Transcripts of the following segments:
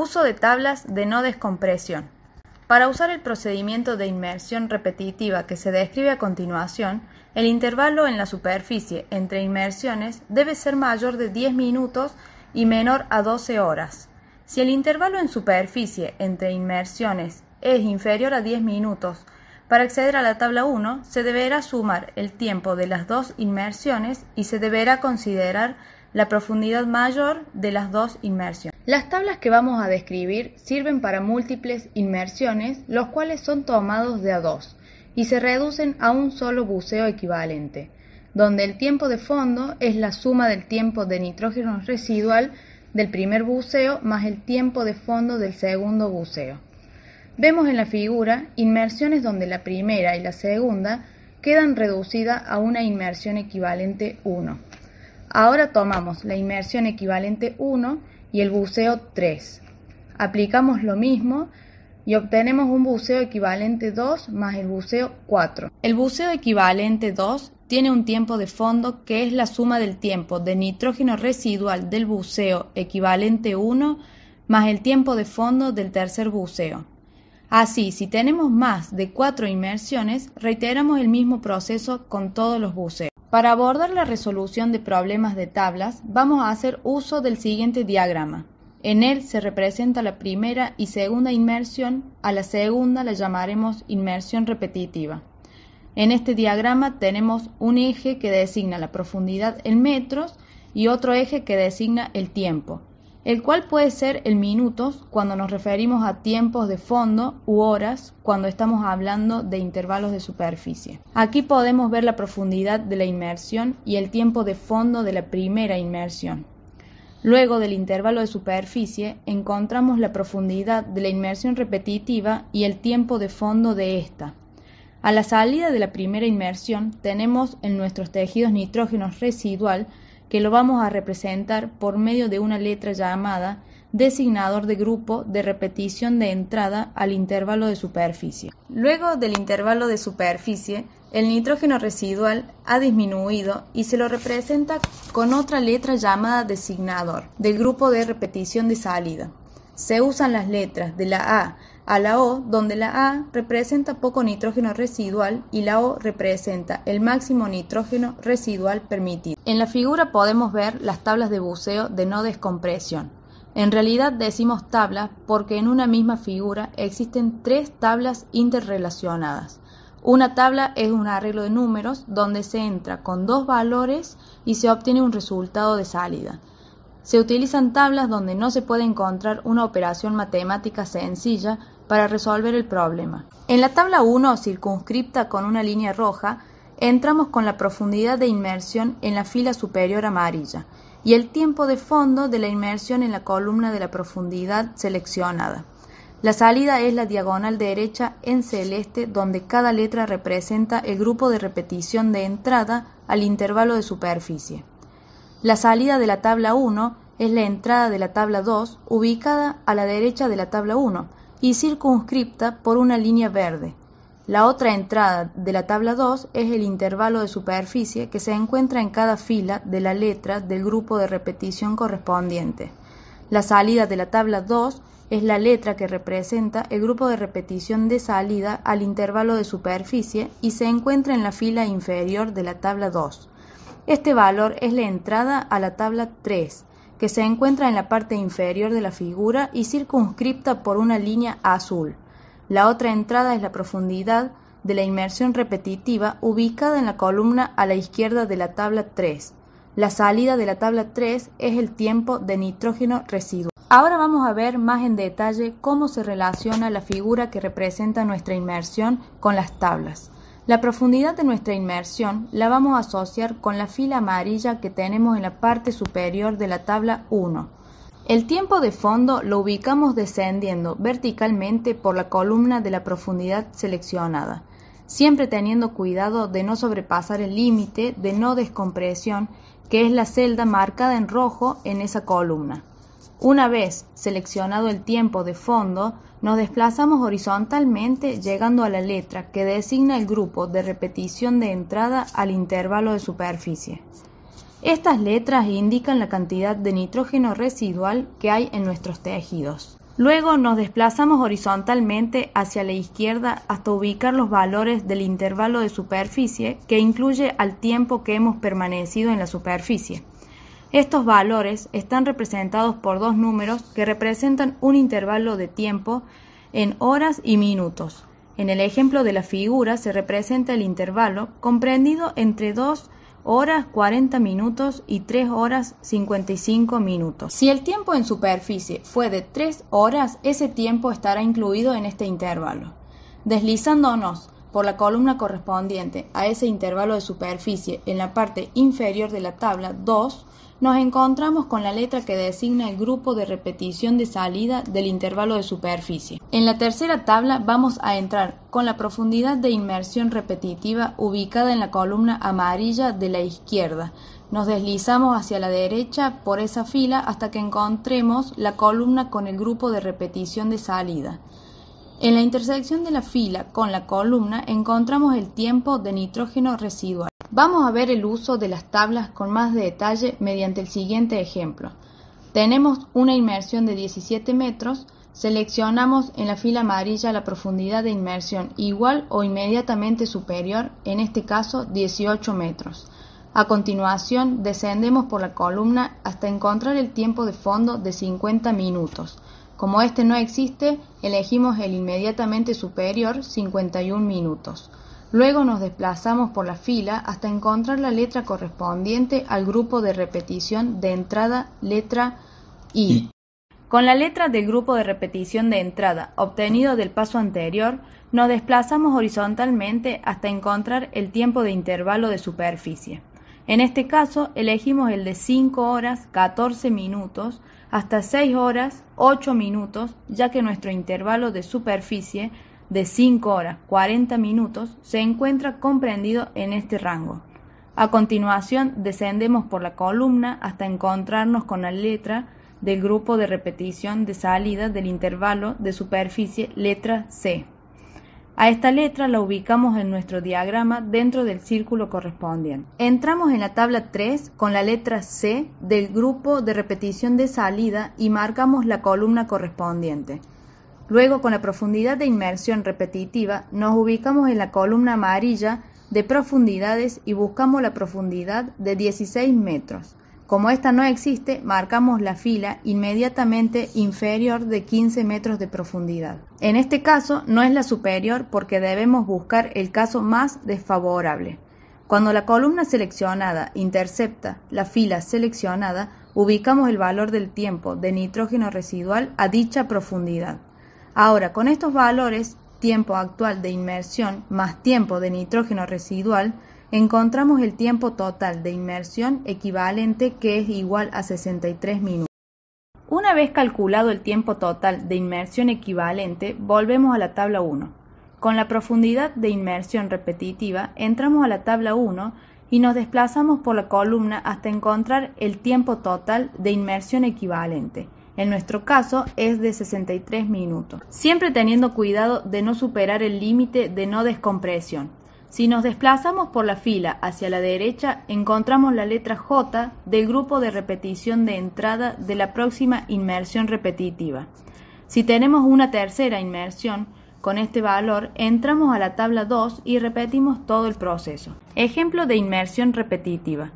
Uso de tablas de no descompresión. Para usar el procedimiento de inmersión repetitiva que se describe a continuación, el intervalo en la superficie entre inmersiones debe ser mayor de 10 minutos y menor a 12 horas. Si el intervalo en superficie entre inmersiones es inferior a 10 minutos, para acceder a la tabla 1 se deberá sumar el tiempo de las dos inmersiones y se deberá considerar la profundidad mayor de las dos inmersiones. Las tablas que vamos a describir sirven para múltiples inmersiones, los cuales son tomados de a dos y se reducen a un solo buceo equivalente, donde el tiempo de fondo es la suma del tiempo de nitrógeno residual del primer buceo más el tiempo de fondo del segundo buceo. Vemos en la figura inmersiones donde la primera y la segunda quedan reducidas a una inmersión equivalente 1. Ahora tomamos la inmersión equivalente 1 y el buceo 3. Aplicamos lo mismo y obtenemos un buceo equivalente 2 más el buceo 4. El buceo equivalente 2 tiene un tiempo de fondo que es la suma del tiempo de nitrógeno residual del buceo equivalente 1 más el tiempo de fondo del tercer buceo. Así, si tenemos más de cuatro inmersiones, reiteramos el mismo proceso con todos los buceos. Para abordar la resolución de problemas de tablas, vamos a hacer uso del siguiente diagrama. En él se representa la primera y segunda inmersión, a la segunda la llamaremos inmersión repetitiva. En este diagrama tenemos un eje que designa la profundidad en metros y otro eje que designa el tiempo el cual puede ser el minutos cuando nos referimos a tiempos de fondo u horas cuando estamos hablando de intervalos de superficie. Aquí podemos ver la profundidad de la inmersión y el tiempo de fondo de la primera inmersión. Luego del intervalo de superficie encontramos la profundidad de la inmersión repetitiva y el tiempo de fondo de esta. A la salida de la primera inmersión tenemos en nuestros tejidos nitrógenos residual que lo vamos a representar por medio de una letra llamada designador de grupo de repetición de entrada al intervalo de superficie. Luego del intervalo de superficie, el nitrógeno residual ha disminuido y se lo representa con otra letra llamada designador del grupo de repetición de salida. Se usan las letras de la A a la O, donde la A representa poco nitrógeno residual y la O representa el máximo nitrógeno residual permitido. En la figura podemos ver las tablas de buceo de no descompresión. En realidad decimos tablas porque en una misma figura existen tres tablas interrelacionadas. Una tabla es un arreglo de números donde se entra con dos valores y se obtiene un resultado de salida. Se utilizan tablas donde no se puede encontrar una operación matemática sencilla para resolver el problema. En la tabla 1, circunscripta con una línea roja, entramos con la profundidad de inmersión en la fila superior amarilla y el tiempo de fondo de la inmersión en la columna de la profundidad seleccionada. La salida es la diagonal derecha en celeste donde cada letra representa el grupo de repetición de entrada al intervalo de superficie. La salida de la tabla 1 es la entrada de la tabla 2 ubicada a la derecha de la tabla 1 y circunscripta por una línea verde. La otra entrada de la tabla 2 es el intervalo de superficie que se encuentra en cada fila de la letra del grupo de repetición correspondiente. La salida de la tabla 2 es la letra que representa el grupo de repetición de salida al intervalo de superficie y se encuentra en la fila inferior de la tabla 2. Este valor es la entrada a la tabla 3 que se encuentra en la parte inferior de la figura y circunscripta por una línea azul. La otra entrada es la profundidad de la inmersión repetitiva ubicada en la columna a la izquierda de la tabla 3. La salida de la tabla 3 es el tiempo de nitrógeno residual. Ahora vamos a ver más en detalle cómo se relaciona la figura que representa nuestra inmersión con las tablas. La profundidad de nuestra inmersión la vamos a asociar con la fila amarilla que tenemos en la parte superior de la tabla 1. El tiempo de fondo lo ubicamos descendiendo verticalmente por la columna de la profundidad seleccionada, siempre teniendo cuidado de no sobrepasar el límite de no descompresión, que es la celda marcada en rojo en esa columna. Una vez seleccionado el tiempo de fondo, nos desplazamos horizontalmente llegando a la letra que designa el grupo de repetición de entrada al intervalo de superficie. Estas letras indican la cantidad de nitrógeno residual que hay en nuestros tejidos. Luego nos desplazamos horizontalmente hacia la izquierda hasta ubicar los valores del intervalo de superficie que incluye al tiempo que hemos permanecido en la superficie. Estos valores están representados por dos números que representan un intervalo de tiempo en horas y minutos. En el ejemplo de la figura se representa el intervalo comprendido entre 2 horas 40 minutos y 3 horas 55 minutos. Si el tiempo en superficie fue de 3 horas, ese tiempo estará incluido en este intervalo. Deslizándonos por la columna correspondiente a ese intervalo de superficie en la parte inferior de la tabla 2, nos encontramos con la letra que designa el grupo de repetición de salida del intervalo de superficie. En la tercera tabla vamos a entrar con la profundidad de inmersión repetitiva ubicada en la columna amarilla de la izquierda. Nos deslizamos hacia la derecha por esa fila hasta que encontremos la columna con el grupo de repetición de salida. En la intersección de la fila con la columna encontramos el tiempo de nitrógeno residual. Vamos a ver el uso de las tablas con más detalle mediante el siguiente ejemplo. Tenemos una inmersión de 17 metros, seleccionamos en la fila amarilla la profundidad de inmersión igual o inmediatamente superior, en este caso 18 metros. A continuación, descendemos por la columna hasta encontrar el tiempo de fondo de 50 minutos. Como este no existe, elegimos el inmediatamente superior 51 minutos. Luego nos desplazamos por la fila hasta encontrar la letra correspondiente al grupo de repetición de entrada, letra I. Con la letra del grupo de repetición de entrada obtenido del paso anterior, nos desplazamos horizontalmente hasta encontrar el tiempo de intervalo de superficie. En este caso, elegimos el de 5 horas 14 minutos hasta 6 horas 8 minutos, ya que nuestro intervalo de superficie de 5 horas 40 minutos se encuentra comprendido en este rango. A continuación descendemos por la columna hasta encontrarnos con la letra del grupo de repetición de salida del intervalo de superficie letra C. A esta letra la ubicamos en nuestro diagrama dentro del círculo correspondiente. Entramos en la tabla 3 con la letra C del grupo de repetición de salida y marcamos la columna correspondiente. Luego, con la profundidad de inmersión repetitiva, nos ubicamos en la columna amarilla de profundidades y buscamos la profundidad de 16 metros. Como esta no existe, marcamos la fila inmediatamente inferior de 15 metros de profundidad. En este caso no es la superior porque debemos buscar el caso más desfavorable. Cuando la columna seleccionada intercepta la fila seleccionada, ubicamos el valor del tiempo de nitrógeno residual a dicha profundidad. Ahora, con estos valores, tiempo actual de inmersión más tiempo de nitrógeno residual, encontramos el tiempo total de inmersión equivalente que es igual a 63 minutos. Una vez calculado el tiempo total de inmersión equivalente, volvemos a la tabla 1. Con la profundidad de inmersión repetitiva, entramos a la tabla 1 y nos desplazamos por la columna hasta encontrar el tiempo total de inmersión equivalente, en nuestro caso es de 63 minutos, siempre teniendo cuidado de no superar el límite de no descompresión. Si nos desplazamos por la fila hacia la derecha, encontramos la letra J del grupo de repetición de entrada de la próxima inmersión repetitiva. Si tenemos una tercera inmersión, con este valor entramos a la tabla 2 y repetimos todo el proceso. Ejemplo de inmersión repetitiva.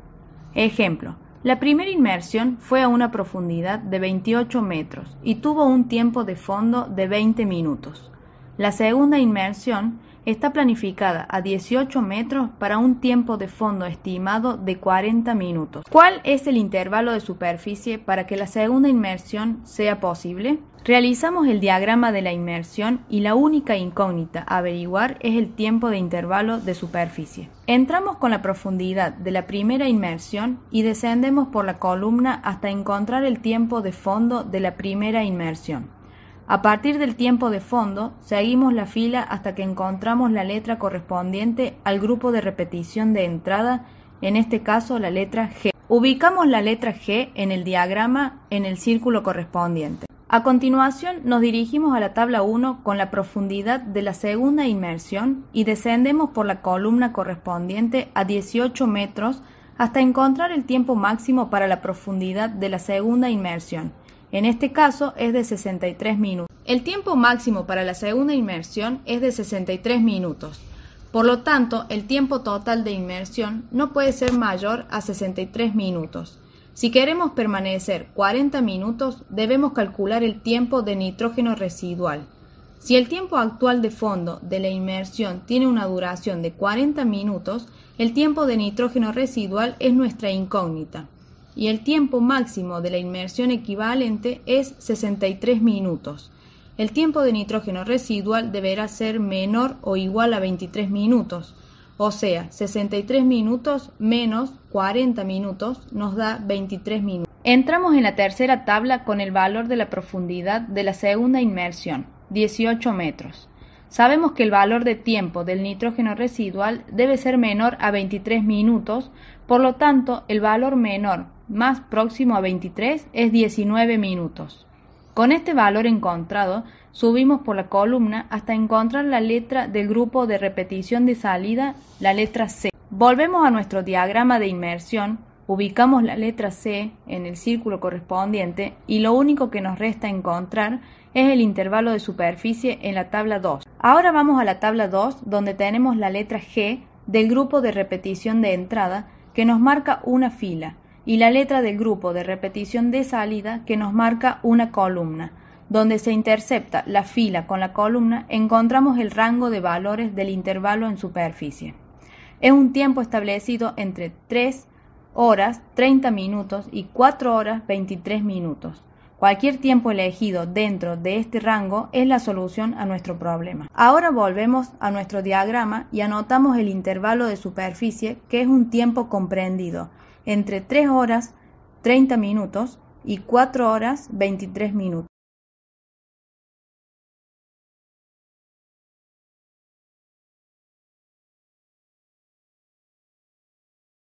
Ejemplo, la primera inmersión fue a una profundidad de 28 metros y tuvo un tiempo de fondo de 20 minutos. La segunda inmersión está planificada a 18 metros para un tiempo de fondo estimado de 40 minutos. ¿Cuál es el intervalo de superficie para que la segunda inmersión sea posible? Realizamos el diagrama de la inmersión y la única incógnita a averiguar es el tiempo de intervalo de superficie. Entramos con la profundidad de la primera inmersión y descendemos por la columna hasta encontrar el tiempo de fondo de la primera inmersión. A partir del tiempo de fondo, seguimos la fila hasta que encontramos la letra correspondiente al grupo de repetición de entrada, en este caso la letra G. Ubicamos la letra G en el diagrama en el círculo correspondiente. A continuación nos dirigimos a la tabla 1 con la profundidad de la segunda inmersión y descendemos por la columna correspondiente a 18 metros hasta encontrar el tiempo máximo para la profundidad de la segunda inmersión en este caso es de 63 minutos. El tiempo máximo para la segunda inmersión es de 63 minutos. Por lo tanto, el tiempo total de inmersión no puede ser mayor a 63 minutos. Si queremos permanecer 40 minutos, debemos calcular el tiempo de nitrógeno residual. Si el tiempo actual de fondo de la inmersión tiene una duración de 40 minutos, el tiempo de nitrógeno residual es nuestra incógnita y el tiempo máximo de la inmersión equivalente es 63 minutos. El tiempo de nitrógeno residual deberá ser menor o igual a 23 minutos, o sea, 63 minutos menos 40 minutos nos da 23 minutos. Entramos en la tercera tabla con el valor de la profundidad de la segunda inmersión, 18 metros. Sabemos que el valor de tiempo del nitrógeno residual debe ser menor a 23 minutos, por lo tanto, el valor menor más próximo a 23 es 19 minutos. Con este valor encontrado, subimos por la columna hasta encontrar la letra del grupo de repetición de salida, la letra C. Volvemos a nuestro diagrama de inmersión, ubicamos la letra C en el círculo correspondiente y lo único que nos resta encontrar es el intervalo de superficie en la tabla 2. Ahora vamos a la tabla 2 donde tenemos la letra G del grupo de repetición de entrada que nos marca una fila, y la letra del grupo de repetición de salida, que nos marca una columna. Donde se intercepta la fila con la columna, encontramos el rango de valores del intervalo en superficie. Es un tiempo establecido entre 3 horas 30 minutos y 4 horas 23 minutos Cualquier tiempo elegido dentro de este rango es la solución a nuestro problema. Ahora volvemos a nuestro diagrama y anotamos el intervalo de superficie que es un tiempo comprendido entre 3 horas 30 minutos y 4 horas 23 minutos.